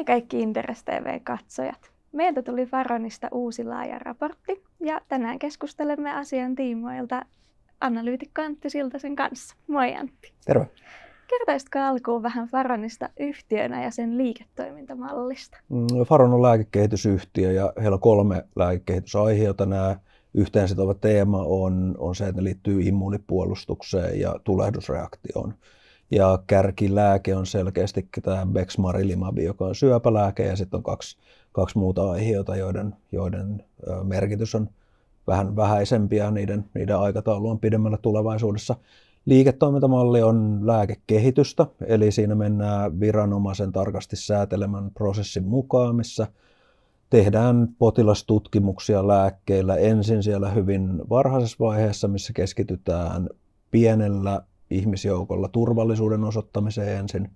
Hei kaikki Interest TV-katsojat! Meiltä tuli Faronista uusi laaja raportti ja tänään keskustelemme asian tiimoilta analyytikko Antti Siltasen kanssa. Moi Antti! Terve! Kertoisitko alkuun vähän Faronista yhtiönä ja sen liiketoimintamallista? Faron mm, on lääkekehitysyhtiö ja heillä on kolme lääkekehitysaiheita. Nämä sitova teema on, on se, että ne liittyy immuunipuolustukseen ja tulehdusreaktioon. Ja kärkilääke on selkeästi tämä Bexmarilimab, joka on syöpälääke, ja sitten on kaksi, kaksi muuta aihiota, joiden, joiden merkitys on vähän vähäisempiä, niiden, niiden aikataulu on pidemmällä tulevaisuudessa. Liiketoimintamalli on lääkekehitystä, eli siinä mennään viranomaisen tarkasti säätelemän prosessin mukaan, missä tehdään potilastutkimuksia lääkkeillä ensin siellä hyvin varhaisessa vaiheessa, missä keskitytään pienellä ihmisjoukolla turvallisuuden osoittamiseen ensin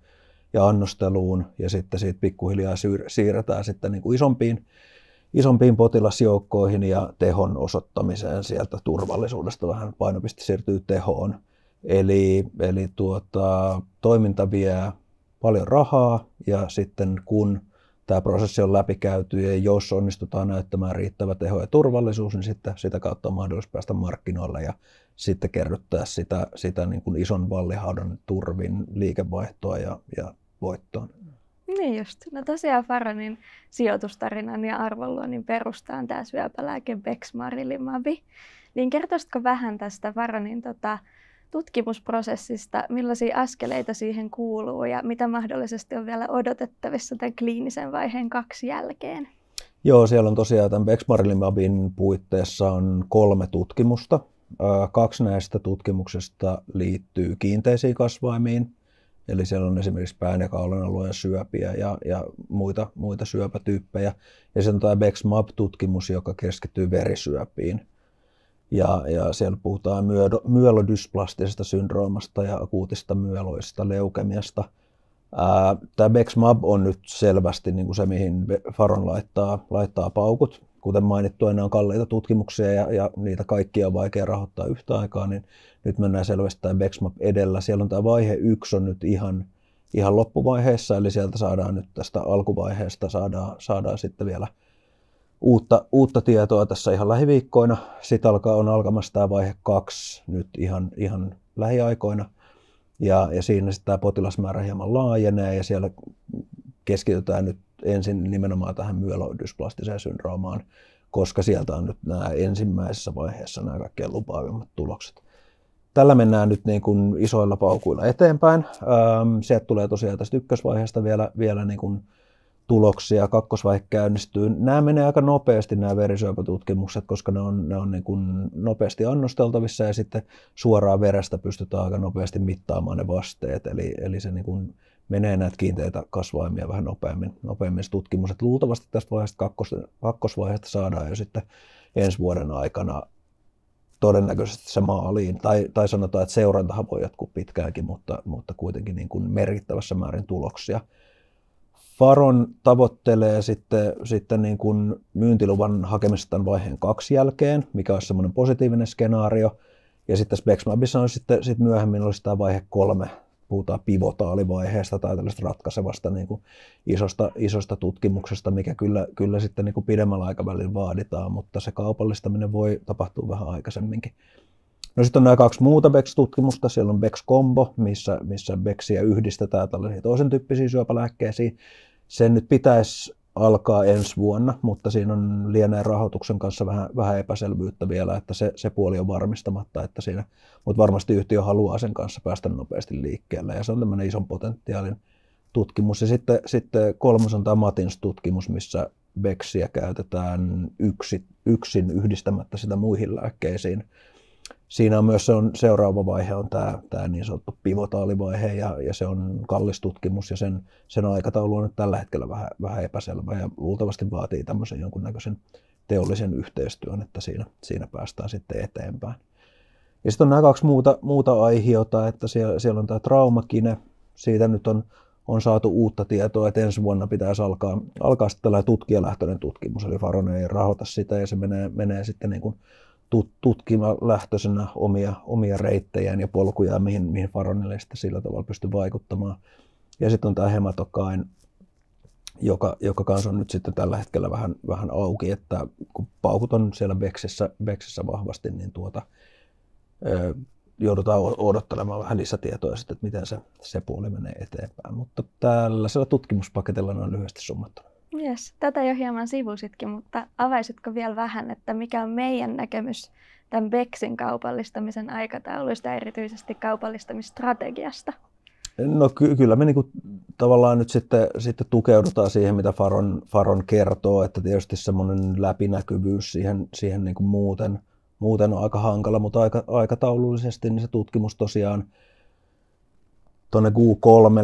ja annosteluun ja sitten siitä pikkuhiljaa siirretään sitten niin kuin isompiin, isompiin potilasjoukkoihin ja tehon osoittamiseen sieltä turvallisuudesta vähän painopiste siirtyy tehoon. Eli, eli tuota, toiminta vie paljon rahaa ja sitten kun tämä prosessi on läpikäyty ja jos onnistutaan näyttämään riittävä teho ja turvallisuus, niin sitten sitä kautta on mahdollisuus päästä markkinoille ja sitten kerryttää sitä, sitä niin kuin ison vallihaudan turvin liikevaihtoa ja, ja voittoa. Niin just. No tosiaan Faronin sijoitustarinan ja arvonluonnin perustaan tämä syöpälääke Bexmarilimabi. Niin kertoisitko vähän tästä Faronin tota, tutkimusprosessista, millaisia askeleita siihen kuuluu ja mitä mahdollisesti on vielä odotettavissa tämän kliinisen vaiheen kaksi jälkeen? Joo, siellä on tosiaan tämän Bexmarilimabin puitteissa on kolme tutkimusta – Kaksi näistä tutkimuksesta liittyy kiinteisiin kasvaimiin, eli siellä on esimerkiksi pään ja kaulan alueen syöpiä ja, ja muita, muita syöpätyyppejä. Ja sitten on tämä bexmap tutkimus joka keskittyy verisyöpiin. Ja, ja siellä puhutaan myö- syndroomasta ja akuutista myeloista, leukemiasta. Ää, tämä BEXMAB on nyt selvästi niin kuin se, mihin Faron laittaa, laittaa paukut kuten mainittu, nämä on kalliita tutkimuksia ja, ja niitä kaikkia on vaikea rahoittaa yhtä aikaa, niin nyt mennään selvästi tämä Bexmap edellä. Siellä on tämä vaihe yksi on nyt ihan, ihan loppuvaiheessa, eli sieltä saadaan nyt tästä alkuvaiheesta saadaan, saadaan sitten vielä uutta, uutta tietoa tässä ihan lähiviikkoina. Sitten alkaa, on alkamassa tämä vaihe kaksi nyt ihan, ihan lähiaikoina. Ja, ja siinä sitten tämä potilasmäärä hieman laajenee ja siellä keskitytään nyt ensin nimenomaan tähän myeloidysplastiseen syndroomaan, koska sieltä on nyt nämä ensimmäisessä vaiheessa nämä kaikkein lupaavimmat tulokset. Tällä mennään nyt niin kuin isoilla paukuilla eteenpäin. Ähm, sieltä tulee tosiaan tästä ykkösvaiheesta vielä, vielä niin kuin tuloksia, kakkosvaihe käynnistyy. Nämä menee aika nopeasti nämä verisyöpätutkimukset, koska ne on, ne on niin kuin nopeasti annosteltavissa ja sitten suoraan verestä pystytään aika nopeasti mittaamaan ne vasteet. Eli, eli se niin kuin menee näitä kiinteitä kasvaimia vähän nopeammin, nopeammin se tutkimus. Että luultavasti tästä vaiheesta kakkos, kakkosvaiheesta saadaan jo sitten ensi vuoden aikana todennäköisesti se maaliin, tai, tai sanotaan, että seurantahan voi jatkuu pitkäänkin, mutta, mutta kuitenkin niin kuin merkittävässä määrin tuloksia. Faron tavoittelee sitten, sitten niin kuin myyntiluvan hakemista tämän vaiheen kaksi jälkeen, mikä on semmoinen positiivinen skenaario. Ja sitten Spexmabissa on sitten sitten myöhemmin olisi tämä vaihe kolme puhutaan pivotaalivaiheesta tai tällaista ratkaisevasta niin kuin isosta, isosta tutkimuksesta, mikä kyllä, kyllä sitten niin kuin pidemmällä aikavälillä vaaditaan, mutta se kaupallistaminen voi tapahtua vähän aikaisemminkin. No sitten on nämä kaksi muuta BEX-tutkimusta. Siellä on BEX-kombo, missä, missä BEXiä yhdistetään tällaisiin toisen tyyppisiin syöpälääkkeisiin. Sen nyt pitäisi alkaa ensi vuonna, mutta siinä on lienee rahoituksen kanssa vähän, vähän epäselvyyttä vielä, että se, se puoli on varmistamatta, että siinä, mutta varmasti yhtiö haluaa sen kanssa päästä nopeasti liikkeelle ja se on tämmöinen ison potentiaalin tutkimus. Ja sitten, sitten kolmas on tämä Matins tutkimus, missä Beksiä käytetään yksi, yksin yhdistämättä sitä muihin lääkkeisiin siinä on myös se on, seuraava vaihe on tämä, tämä niin sanottu pivotaalivaihe ja, ja se on kallis tutkimus ja sen, sen aikataulu on nyt tällä hetkellä vähän, vähän epäselvä ja luultavasti vaatii tämmöisen jonkunnäköisen teollisen yhteistyön, että siinä, siinä päästään sitten eteenpäin. Ja sitten on nämä kaksi muuta, muuta aihiota, että siellä, siellä on tämä traumakine, siitä nyt on, on saatu uutta tietoa, että ensi vuonna pitäisi alkaa, alkaa sitten tällainen tutkijalähtöinen tutkimus, eli Faron ei rahoita sitä ja se menee, menee sitten niin kuin tutkimalähtöisenä omia, omia reittejään ja polkujaan, mihin, mihin Faronille sitten sillä tavalla pystyy vaikuttamaan. Ja sitten on tämä hematokain, joka, joka kanssa on nyt sitten tällä hetkellä vähän, vähän auki, että kun paukut on siellä Beksessä, Beksessä vahvasti, niin tuota, ö, joudutaan odottelemaan vähän lisätietoja sitten, että miten se, se puoli menee eteenpäin. Mutta tällaisella tutkimuspaketilla on lyhyesti summattuna. Yes. Tätä jo hieman sivusitkin, mutta avaisitko vielä vähän, että mikä on meidän näkemys tämän BEXin kaupallistamisen aikatauluista ja erityisesti kaupallistamistrategiasta? No ky- kyllä me niinku tavallaan nyt sitten, sitten tukeudutaan siihen, mitä Faron, Faron kertoo, että tietysti semmoinen läpinäkyvyys siihen, siihen niinku muuten, muuten on aika hankala, mutta aika, aikataulullisesti niin se tutkimus tosiaan tuonne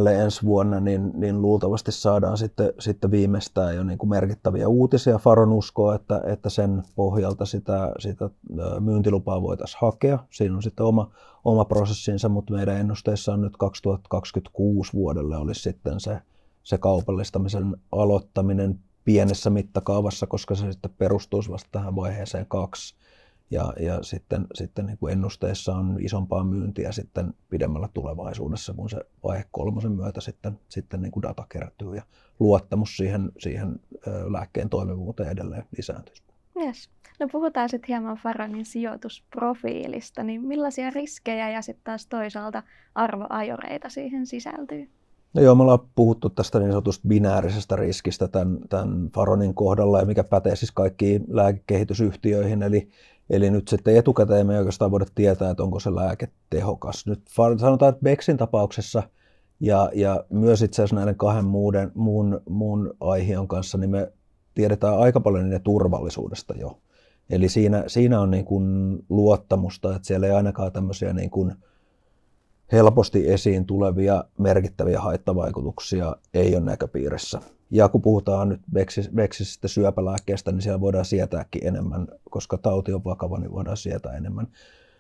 Q3 ensi vuonna, niin, niin luultavasti saadaan sitten, sitten viimeistään jo niin kuin merkittäviä uutisia. Faron uskoo, että, että sen pohjalta sitä, sitä myyntilupaa voitaisiin hakea. Siinä on sitten oma, oma prosessinsa, mutta meidän ennusteissa on nyt 2026 vuodelle olisi sitten se, se kaupallistamisen aloittaminen pienessä mittakaavassa, koska se sitten perustuisi vasta tähän vaiheeseen kaksi ja, ja sitten, sitten niin kuin ennusteessa on isompaa myyntiä sitten pidemmällä tulevaisuudessa, kun se vaihe kolmosen myötä sitten, sitten niin kuin data kertyy ja luottamus siihen, siihen lääkkeen toimivuuteen edelleen lisääntyy. Yes. No puhutaan sitten hieman Faronin sijoitusprofiilista, niin millaisia riskejä ja sitten taas toisaalta arvoajoreita siihen sisältyy? No joo, me ollaan puhuttu tästä niin sanotusta binäärisestä riskistä tämän, tämän Faronin kohdalla, ja mikä pätee siis kaikkiin lääkekehitysyhtiöihin, eli, Eli nyt sitten etukäteen me oikeastaan voida tietää, että onko se lääke tehokas. Nyt sanotaan, että Bexin tapauksessa ja, ja myös itse asiassa näiden kahden muuden, muun, muun aiheen kanssa, niin me tiedetään aika paljon niiden turvallisuudesta jo. Eli siinä, siinä on niin kuin luottamusta, että siellä ei ainakaan tämmöisiä niin kuin helposti esiin tulevia merkittäviä haittavaikutuksia ei ole näköpiirissä. Ja kun puhutaan nyt veksisistä syöpälääkkeestä, niin siellä voidaan sietääkin enemmän, koska tauti on vakava, niin voidaan sietää enemmän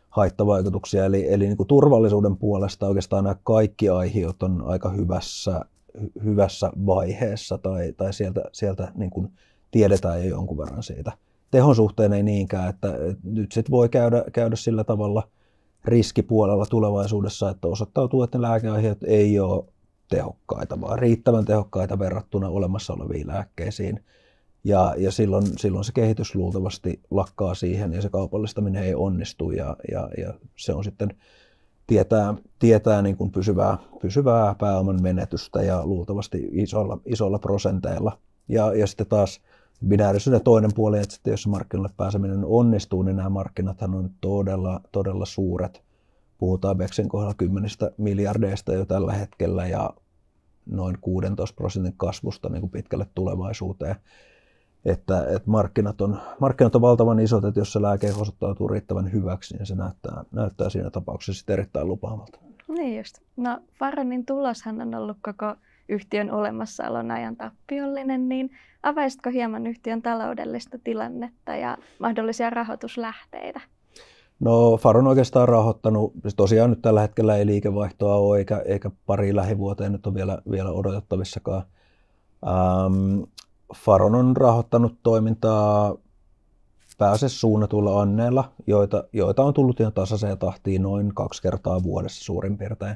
haittavaikutuksia. Eli, eli niin kuin turvallisuuden puolesta oikeastaan nämä kaikki aiheet on aika hyvässä, hyvässä vaiheessa tai, tai sieltä, sieltä niin kuin tiedetään jo jonkun verran siitä. Tehon suhteen ei niinkään, että nyt sit voi käydä, käydä sillä tavalla riskipuolella tulevaisuudessa, että osoittautuu, että ne lääkeaiheet ei ole tehokkaita, vaan riittävän tehokkaita verrattuna olemassa oleviin lääkkeisiin. Ja, ja silloin, silloin se kehitys luultavasti lakkaa siihen ja se kaupallistaminen ei onnistu ja, ja, ja se on sitten tietää, tietää niin kuin pysyvää, pysyvää pääoman menetystä ja luultavasti isolla, isolla prosenteilla. Ja, ja sitten taas binäärisyyden toinen puoli, että sitten jos markkinoille pääseminen onnistuu, niin nämä markkinathan on todella, todella suuret – puhutaan Beksen kohdalla 10 miljardeista jo tällä hetkellä ja noin 16 prosentin kasvusta niin kuin pitkälle tulevaisuuteen. Että, että markkinat, on, markkinat on valtavan isot, että jos se lääke osoittautuu riittävän hyväksi, niin se näyttää, näyttää siinä tapauksessa erittäin lupaavalta. Niin just. No Varonin tuloshan on ollut koko yhtiön olemassaolon ajan tappiollinen, niin avaisitko hieman yhtiön taloudellista tilannetta ja mahdollisia rahoituslähteitä? No Far on oikeastaan rahoittanut, siis tosiaan nyt tällä hetkellä ei liikevaihtoa ole, eikä, eikä pari lähivuoteen nyt ole vielä, vielä odotettavissakaan. Ähm, Faron on rahoittanut toimintaa pääse suunnatulla anneella, joita, joita on tullut ihan tasaiseen tahtiin noin kaksi kertaa vuodessa suurin piirtein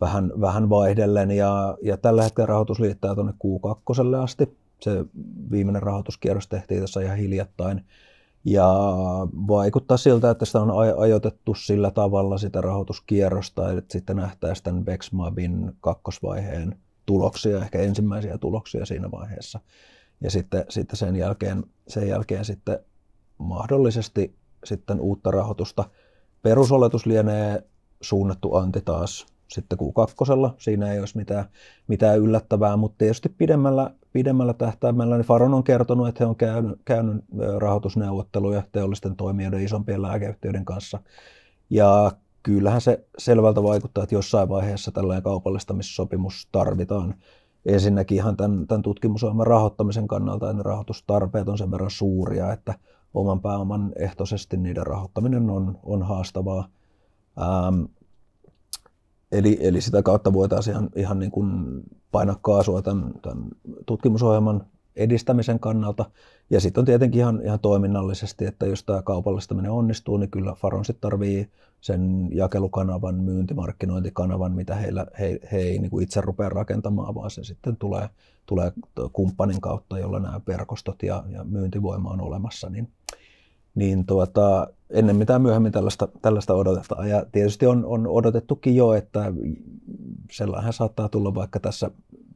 vähän, vähän vaihdellen. Ja, ja tällä hetkellä rahoitus liittää tuonne Q2 asti. Se viimeinen rahoituskierros tehtiin tässä ihan hiljattain. Ja vaikuttaa siltä, että sitä on ajoitettu sillä tavalla sitä rahoituskierrosta, että sitten nähtäisiin tämän Bexmabin kakkosvaiheen tuloksia, ehkä ensimmäisiä tuloksia siinä vaiheessa. Ja sitten, sitten sen, jälkeen, sen jälkeen sitten mahdollisesti sitten uutta rahoitusta. Perusoletus lienee suunnattu anti taas sitten Q2. Siinä ei olisi mitään, mitään yllättävää, mutta tietysti pidemmällä pidemmällä tähtäimellä, niin Faron on kertonut, että he on käynyt, käynyt rahoitusneuvotteluja teollisten toimijoiden isompien lääkeyhtiöiden kanssa. Ja kyllähän se selvältä vaikuttaa, että jossain vaiheessa tällainen kaupallistamissopimus tarvitaan. Ensinnäkin ihan tämän, tämän tutkimusohjelman rahoittamisen kannalta, että ne rahoitustarpeet on sen verran suuria, että oman pääoman ehtoisesti niiden rahoittaminen on, on haastavaa. Ähm, eli, eli sitä kautta voitaisiin ihan, ihan niin kuin painaa kaasua tämän, tämän tutkimusohjelman edistämisen kannalta. Ja sitten on tietenkin ihan, ihan toiminnallisesti, että jos tämä kaupallistaminen onnistuu, niin kyllä Faronsit tarvii sen jakelukanavan, myyntimarkkinointikanavan, mitä heillä, he, he ei niin kuin itse rupea rakentamaan, vaan se sitten tulee, tulee kumppanin kautta, jolla nämä verkostot ja, ja myyntivoima on olemassa. Niin niin tuota, ennen mitään myöhemmin tällaista, tällaista odotetaan. Ah, ja tietysti on, on odotettukin jo, että sellainen saattaa tulla vaikka tässä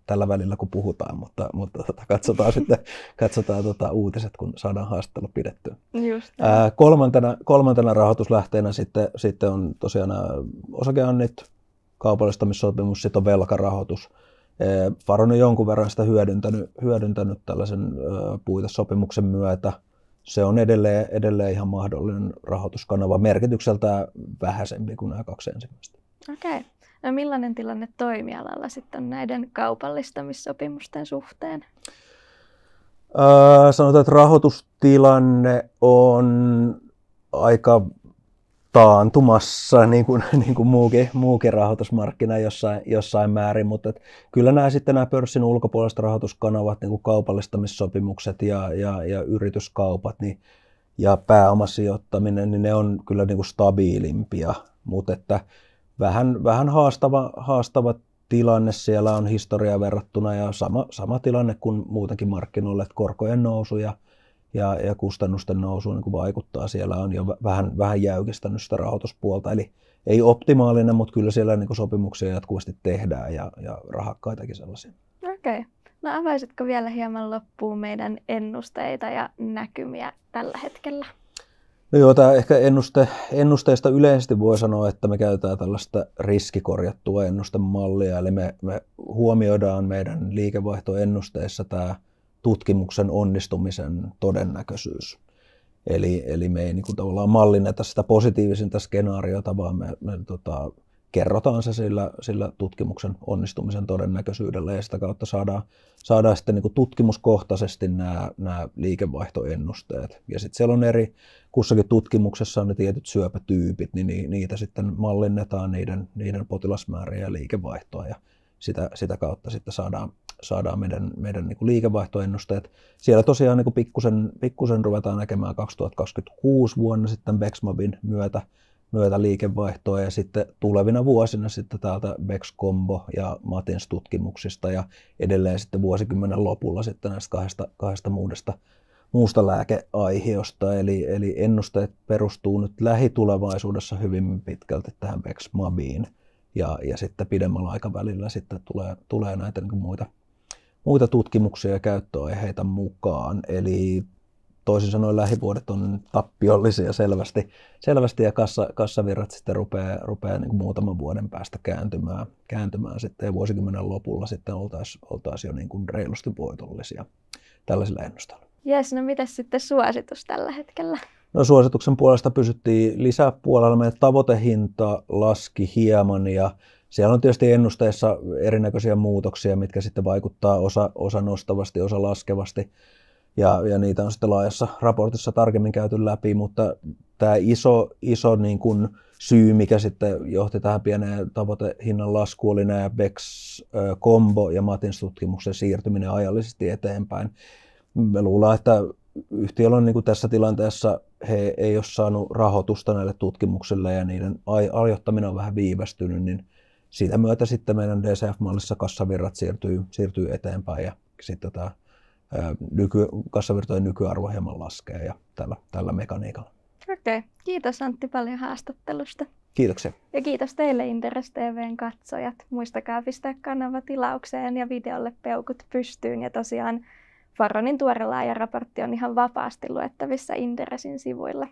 tällä välillä, kun puhutaan, mutta, mutta tota, katsotaan sitten katsotaan tota, uutiset, kun saadaan haastattelu pidettyä. Just Ää, kolmantena, kolmantena rahoituslähteenä sitten, sitten on tosiaan osakeannit, kaupallistamissopimus, sitten on velkarahoitus. Faron on jonkun verran sitä hyödyntänyt, hyödyntänyt tällaisen puitesopimuksen myötä – se on edelleen, edelleen ihan mahdollinen rahoituskanava, merkitykseltä vähäisempi kuin nämä kaksi ensimmäistä. Okei. Okay. No millainen tilanne toimialalla sitten näiden kaupallistamissopimusten suhteen? Äh, sanotaan, että rahoitustilanne on aika taantumassa, niin kuin, niin kuin muukin, muukin rahoitusmarkkina jossain, jossain määrin, mutta et kyllä nämä sitten nämä pörssin ulkopuoliset rahoituskanavat, niin kuin kaupallistamissopimukset ja, ja, ja yrityskaupat niin, ja pääomasijoittaminen, niin ne on kyllä niin kuin stabiilimpia, mutta että vähän, vähän haastava, haastava tilanne siellä on historiaa verrattuna ja sama, sama tilanne kuin muutenkin markkinoille, että korkojen nousu ja – ja, ja kustannusten nousu niin kuin vaikuttaa. Siellä on jo vähän, vähän jäykistänyt sitä rahoituspuolta, eli ei optimaalinen, mutta kyllä siellä niin kuin sopimuksia jatkuvasti tehdään ja, ja rahakkaitakin sellaisia. Okei. Okay. No avaisitko vielä hieman loppuun meidän ennusteita ja näkymiä tällä hetkellä? No joo, tämä ehkä ennuste, ennusteista yleisesti voi sanoa, että me käytetään tällaista riskikorjattua ennustemallia, eli me, me huomioidaan meidän liikevaihtoennusteissa tämä – tutkimuksen onnistumisen todennäköisyys. Eli, eli me ei niin kuin tavallaan mallinneta sitä positiivisinta skenaariota, vaan me, me tota, kerrotaan se sillä, sillä tutkimuksen onnistumisen todennäköisyydellä ja sitä kautta saadaan, saadaan sitten niin tutkimuskohtaisesti nämä, nämä liikevaihtoennusteet. Ja sitten siellä on eri, kussakin tutkimuksessa on ne tietyt syöpätyypit, niin niitä sitten mallinnetaan niiden, niiden potilasmääriä ja liikevaihtoa ja sitä, sitä kautta sitten saadaan, saadaan meidän, meidän niin kuin liikevaihtoennusteet. Siellä tosiaan niin pikkusen, pikkusen ruvetaan näkemään 2026 vuonna sitten Bexmobin myötä, myötä liikevaihtoa ja sitten tulevina vuosina sitten täältä Bexcombo ja Matins tutkimuksista ja edelleen sitten vuosikymmenen lopulla sitten näistä kahdesta, kahdesta muudesta muusta lääkeaiheosta, eli, eli ennusteet perustuu nyt lähitulevaisuudessa hyvin pitkälti tähän Bexmabiin ja, ja sitten pidemmällä aikavälillä sitten tulee, tulee näitä niin muita, muita tutkimuksia ja käyttöaiheita mukaan. Eli toisin sanoen lähivuodet on tappiollisia selvästi, selvästi ja kassa, kassavirrat sitten rupeaa, rupeaa niin muutaman vuoden päästä kääntymään, kääntymään sitten ja vuosikymmenen lopulla sitten oltaisiin oltaisi jo niin kuin reilusti voitollisia tällaisilla ennusteilla. Jes, no mitä sitten suositus tällä hetkellä? No, suosituksen puolesta pysyttiin lisäpuolella. Meidän tavoitehinta laski hieman ja siellä on tietysti ennusteissa erinäköisiä muutoksia, mitkä sitten vaikuttaa osa, osa nostavasti, osa laskevasti. Ja, ja niitä on sitten laajassa raportissa tarkemmin käyty läpi, mutta tämä iso, iso niin kuin syy, mikä sitten johti tähän pieneen tavoitehinnan lasku, oli nämä BEX Combo ja Matins tutkimuksen siirtyminen ajallisesti eteenpäin. Me luulemme, että yhtiöllä on niin kuin tässä tilanteessa, he ei ole saanut rahoitusta näille tutkimuksille ja niiden aiottaminen on vähän viivästynyt, niin siitä myötä sitten meidän DCF-mallissa kassavirrat siirtyy, siirtyy eteenpäin ja sitten tota, nyky, kassavirtojen nykyarvo hieman laskee ja tällä, tällä mekaniikalla. Okei. Okay. Kiitos Antti paljon haastattelusta. Kiitoksia. Ja kiitos teille Interes TVn katsojat. Muistakaa pistää kanava tilaukseen ja videolle peukut pystyyn. Ja tosiaan Faronin tuore laajaraportti on ihan vapaasti luettavissa Interesin sivuilla.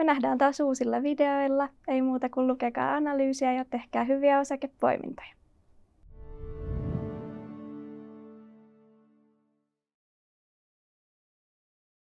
Me nähdään taas uusilla videoilla. Ei muuta kuin lukekaa analyysiä ja tehkää hyviä osakepoimintoja.